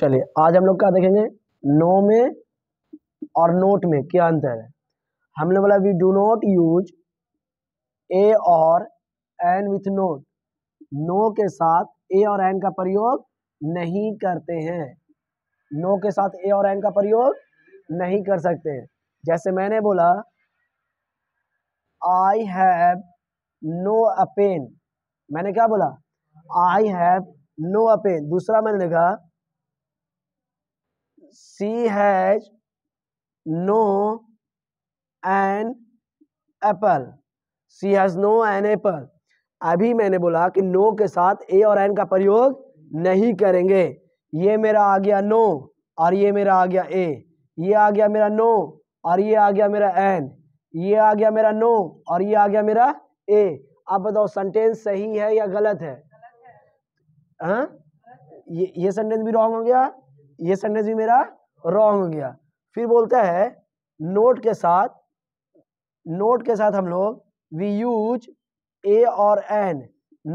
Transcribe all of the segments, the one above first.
चलिए आज हम लोग क्या देखेंगे नो में और नोट में क्या अंतर है हमने बोला we do not use a और एन विथ नोट नो के साथ ए और एन का प्रयोग नहीं करते हैं नो के साथ ए और एन का प्रयोग नहीं कर सकते हैं जैसे मैंने बोला I have no a pen मैंने क्या बोला I have no a pen दूसरा मैंने लिखा she has no an apple she has no an apple अभी मैंने बोला कि नो के साथ ए और एन का प्रयोग नहीं करेंगे ये मेरा आ गया नो और ये मेरा आ गया ए ये आ गया मेरा नो और ये आ गया मेरा एन ये आ गया मेरा नो और ये आ गया मेरा ए आप बताओ सेंटेंस सही है या गलत है है। हाँ? ये ये सेंटेंस भी रॉन्ग हो गया ये सेंटेंस भी मेरा रॉन्ग हो गया फिर बोलता है नोट के साथ नोट के साथ हम लोग वी यूज ए और एन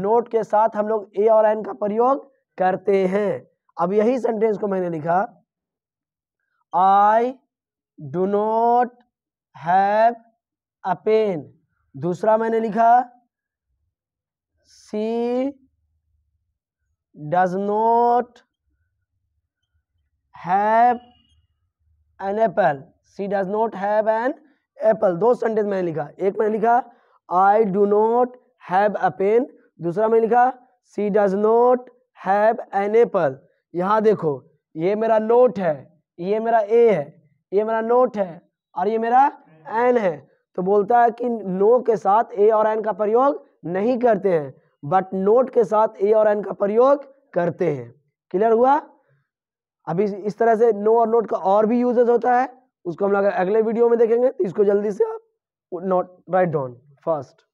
नोट के साथ हम लोग ए और एन का प्रयोग करते हैं अब यही सेंटेंस को मैंने लिखा I do not have a pen दूसरा मैंने लिखा she does not have an apple she does not have an apple दो सेंटेंस मैंने लिखा एक मैंने लिखा I do not have a pen दूसरा मैंने लिखा she does not have an apple यहाँ देखो ये मेरा नोट है ये मेरा ए है ये मेरा नोट है और ये मेरा एन है तो बोलता है कि नो के साथ ए और एन का प्रयोग नहीं करते हैं बट नोट के साथ ए और एन का प्रयोग करते हैं क्लियर हुआ अभी इस तरह से नो और नोट का और भी यूजेज होता है उसको हम लोग अगले वीडियो में देखेंगे तो इसको जल्दी से आप नोट राइट डाउन फर्स्ट